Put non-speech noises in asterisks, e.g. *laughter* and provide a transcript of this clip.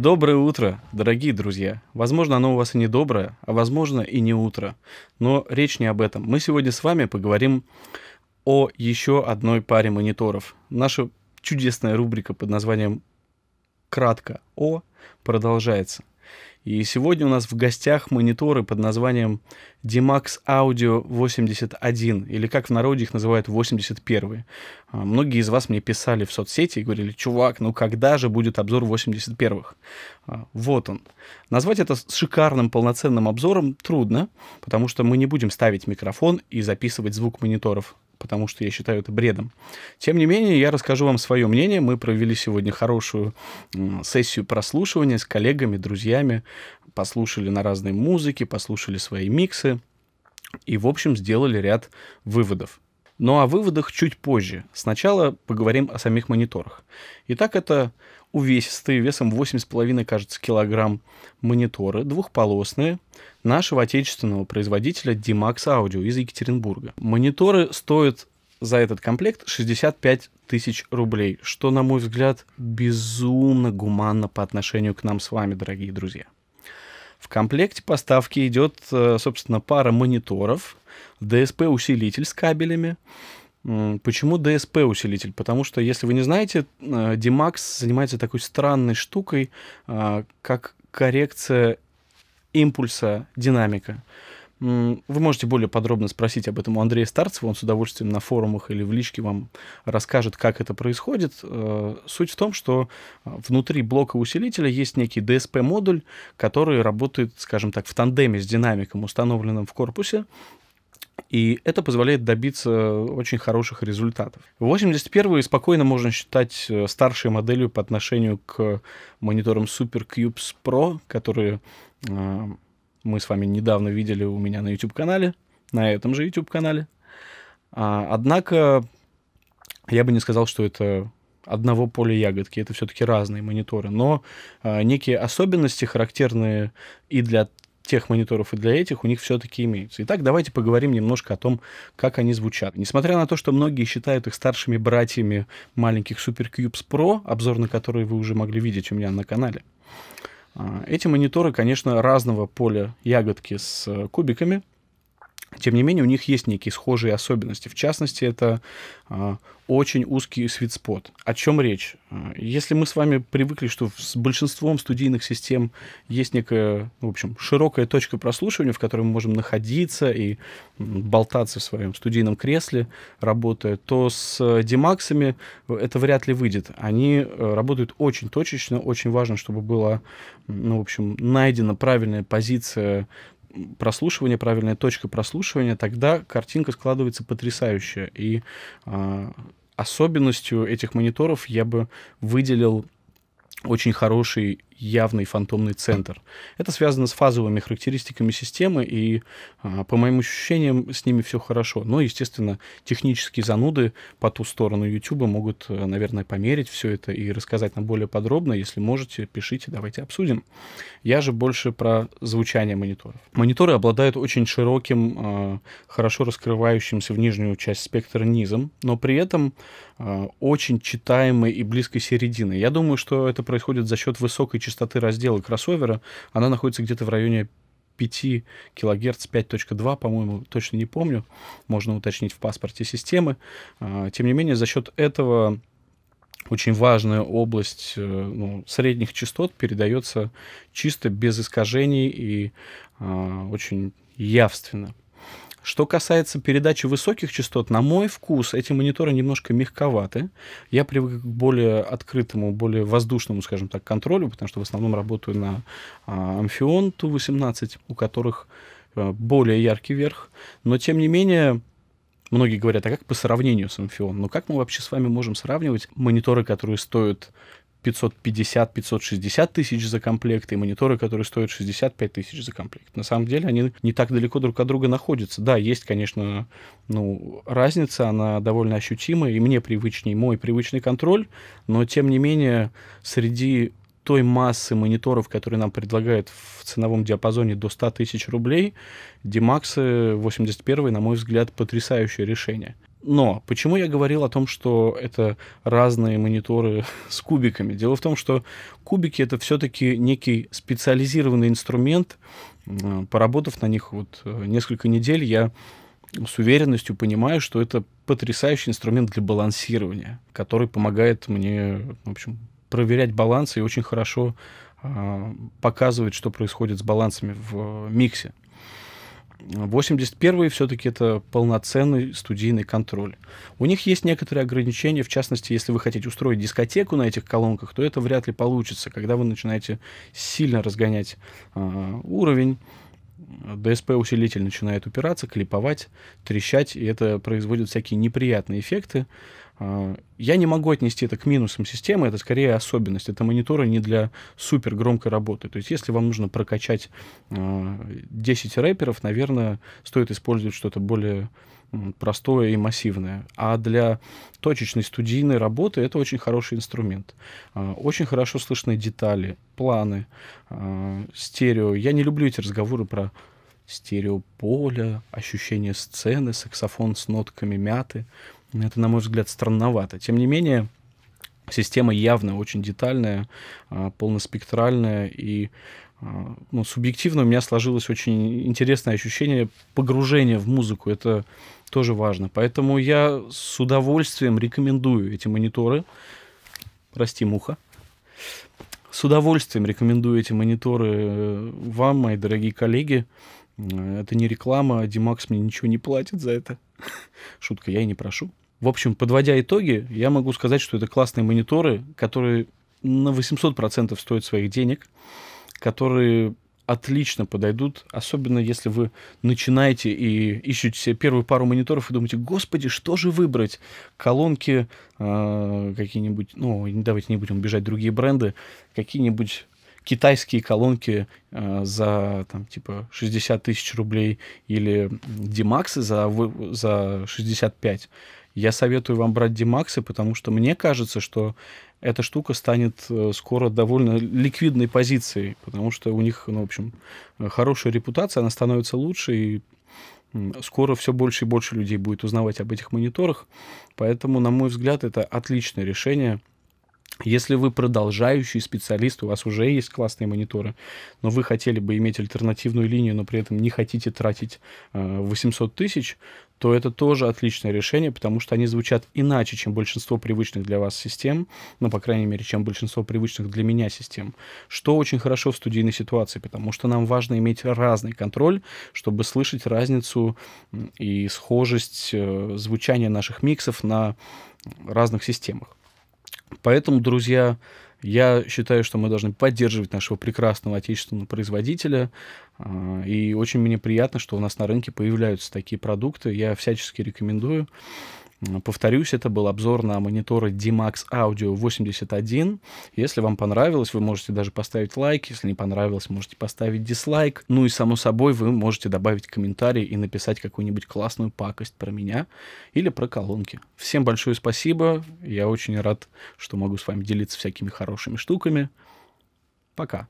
Доброе утро, дорогие друзья. Возможно, оно у вас и не доброе, а возможно и не утро. Но речь не об этом. Мы сегодня с вами поговорим о еще одной паре мониторов. Наша чудесная рубрика под названием «Кратко о» продолжается – и сегодня у нас в гостях мониторы под названием Dimax Audio 81, или как в народе их называют 81. А, многие из вас мне писали в соцсети и говорили, чувак, ну когда же будет обзор 81-х? А, вот он. Назвать это шикарным полноценным обзором трудно, потому что мы не будем ставить микрофон и записывать звук мониторов потому что я считаю это бредом. Тем не менее, я расскажу вам свое мнение. Мы провели сегодня хорошую сессию прослушивания с коллегами, друзьями, послушали на разной музыке, послушали свои миксы и, в общем, сделали ряд выводов. Но ну, о выводах чуть позже. Сначала поговорим о самих мониторах. Итак, это увесистые, весом 8,5, кажется, килограмм мониторы, двухполосные, нашего отечественного производителя DMAX Audio из Екатеринбурга. Мониторы стоят за этот комплект 65 тысяч рублей, что, на мой взгляд, безумно гуманно по отношению к нам с вами, дорогие друзья. В комплекте поставки идет, э, собственно, пара мониторов, DSP-усилитель с кабелями. Почему DSP-усилитель? Потому что, если вы не знаете, э, DMAX занимается такой странной штукой, э, как коррекция импульса динамика. Вы можете более подробно спросить об этом у Андрея Старцева, он с удовольствием на форумах или в личке вам расскажет, как это происходит. Э, суть в том, что внутри блока усилителя есть некий DSP-модуль, который работает, скажем так, в тандеме с динамиком, установленным в корпусе, и это позволяет добиться очень хороших результатов. 81-й спокойно можно считать э, старшей моделью по отношению к мониторам Super Cubes Pro, которые э, мы с вами недавно видели у меня на YouTube-канале, на этом же YouTube-канале. А, однако я бы не сказал, что это одного поля ягодки. Это все-таки разные мониторы. Но э, некие особенности, характерные и для тех мониторов и для этих у них все-таки имеются. Итак, давайте поговорим немножко о том, как они звучат. Несмотря на то, что многие считают их старшими братьями маленьких Super Cubes Pro, обзор на которые вы уже могли видеть у меня на канале, а, эти мониторы, конечно, разного поля ягодки с э, кубиками, тем не менее, у них есть некие схожие особенности. В частности, это э, очень узкий свитспот. О чем речь? А, если мы с вами привыкли, что с большинством студийных систем есть некая, ну, в общем, широкая точка прослушивания, в которой мы можем находиться и болтаться в своем студийном кресле, работая, то с демаксами э, это вряд ли выйдет. Они э, работают очень точечно, очень важно, чтобы была, ну, в общем, найдена правильная позиция прослушивания правильная точка прослушивания, тогда картинка складывается потрясающе. И э, особенностью этих мониторов я бы выделил очень хороший явный фантомный центр. Это связано с фазовыми характеристиками системы, и, а, по моим ощущениям, с ними все хорошо. Но, естественно, технические зануды по ту сторону YouTube могут, э, наверное, померить все это и рассказать нам более подробно. Если можете, пишите, давайте обсудим. Я же больше про звучание мониторов. Мониторы обладают очень широким, а, хорошо раскрывающимся в нижнюю часть спектра низом, но при этом а, очень читаемой и близкой середины. Я думаю, что это происходит за счет высокой частоты частоты раздела кроссовера, она находится где-то в районе 5 кГц 5.2, по-моему, точно не помню, можно уточнить в паспорте системы. А, тем не менее, за счет этого очень важная область э, ну, средних частот передается чисто без искажений и э, очень явственно. Что касается передачи высоких частот, на мой вкус эти мониторы немножко мягковаты. Я привык к более открытому, более воздушному, скажем так, контролю, потому что в основном работаю на а, Amphion Ту-18, у которых э, более яркий верх. Но, тем не менее, многие говорят, а как по сравнению с Amphion? Но ну, как мы вообще с вами можем сравнивать мониторы, которые стоят 550-560 тысяч за комплект, и мониторы, которые стоят 65 тысяч за комплект. На самом деле они не так далеко друг от друга находятся. Да, есть, конечно, ну, разница, она довольно ощутимая, и мне привычней мой привычный контроль, но, тем не менее, среди той массы мониторов, которые нам предлагают в ценовом диапазоне до 100 тысяч рублей, DMAX 81, на мой взгляд, потрясающее решение. Но почему я говорил о том, что это разные мониторы *laughs* с кубиками? Дело в том, что кубики это все-таки некий специализированный инструмент. Поработав на них вот э, несколько недель, я с уверенностью понимаю, что это потрясающий инструмент для балансирования, который помогает мне, в общем, проверять баланс и очень хорошо а, показывает, что происходит с балансами в э, миксе. 81 все-таки это полноценный студийный контроль. У них есть некоторые ограничения, в частности, если вы хотите устроить дискотеку на этих колонках, то это вряд ли получится, когда вы начинаете сильно разгонять э, уровень. DSP-усилитель начинает упираться, клиповать, трещать, и это производит всякие неприятные эффекты. А, я не могу отнести это к минусам системы, это скорее особенность. Это мониторы не для супер громкой работы. То есть, если вам нужно прокачать 10 а, рэперов, наверное, стоит использовать что-то более простое и массивное. А для точечной студийной работы это очень хороший инструмент. А, очень хорошо слышны детали, планы, стерео. Я не люблю эти разговоры про стереополя, ощущение сцены, саксофон с нотками мяты. Это, на мой взгляд, странновато. Тем не менее, система явно очень детальная, а, полноспектральная и а, ну, субъективно у меня сложилось очень интересное ощущение погружения в музыку. Это тоже важно. Поэтому я с удовольствием рекомендую эти мониторы. Прости, муха. С удовольствием рекомендую эти мониторы э, вам, мои дорогие коллеги. Это не реклама, а Димакс мне ничего не платит за это. *laughs* Шутка, я и не прошу. В общем, подводя итоги, я могу сказать, что это классные мониторы, которые на 800% стоят своих денег, которые отлично подойдут, особенно если вы начинаете и ищете себе первую пару мониторов и думаете, господи, что же выбрать? Колонки э, какие-нибудь, ну, давайте не будем бежать другие бренды, какие-нибудь китайские колонки э, за там типа 60 тысяч рублей или Димаксы за, вы, за 65, я советую вам брать Димаксы, потому что мне кажется, что эта штука станет э, скоро довольно ликвидной позицией, потому что у них, ну, в общем, э, хорошая репутация, она становится лучше, и скоро все больше и больше людей будет узнавать об этих мониторах. Поэтому, на мой взгляд, это отличное решение если вы продолжающий специалист, у вас уже есть классные мониторы, но вы хотели бы иметь альтернативную линию, но при этом не хотите тратить 800 э, тысяч, то это тоже отличное решение, потому что они звучат иначе, чем большинство привычных для вас систем, ну, по крайней мере, чем большинство привычных для меня систем, что очень хорошо в студийной ситуации, потому что нам важно иметь разный контроль, чтобы слышать разницу и схожесть э, звучания наших миксов на разных системах. Поэтому, друзья, я считаю, что мы должны поддерживать нашего прекрасного отечественного производителя. А, и очень мне приятно, что у нас на рынке появляются такие продукты. Я всячески рекомендую. Повторюсь, это был обзор на мониторы DMAX Audio 81. Если вам понравилось, вы можете даже поставить лайк. Если не понравилось, можете поставить дизлайк. Ну и, само собой, вы можете добавить комментарий и написать какую-нибудь классную пакость про меня или про колонки. Всем большое спасибо. Я очень рад, что могу с вами делиться всякими хорошими штуками. Пока.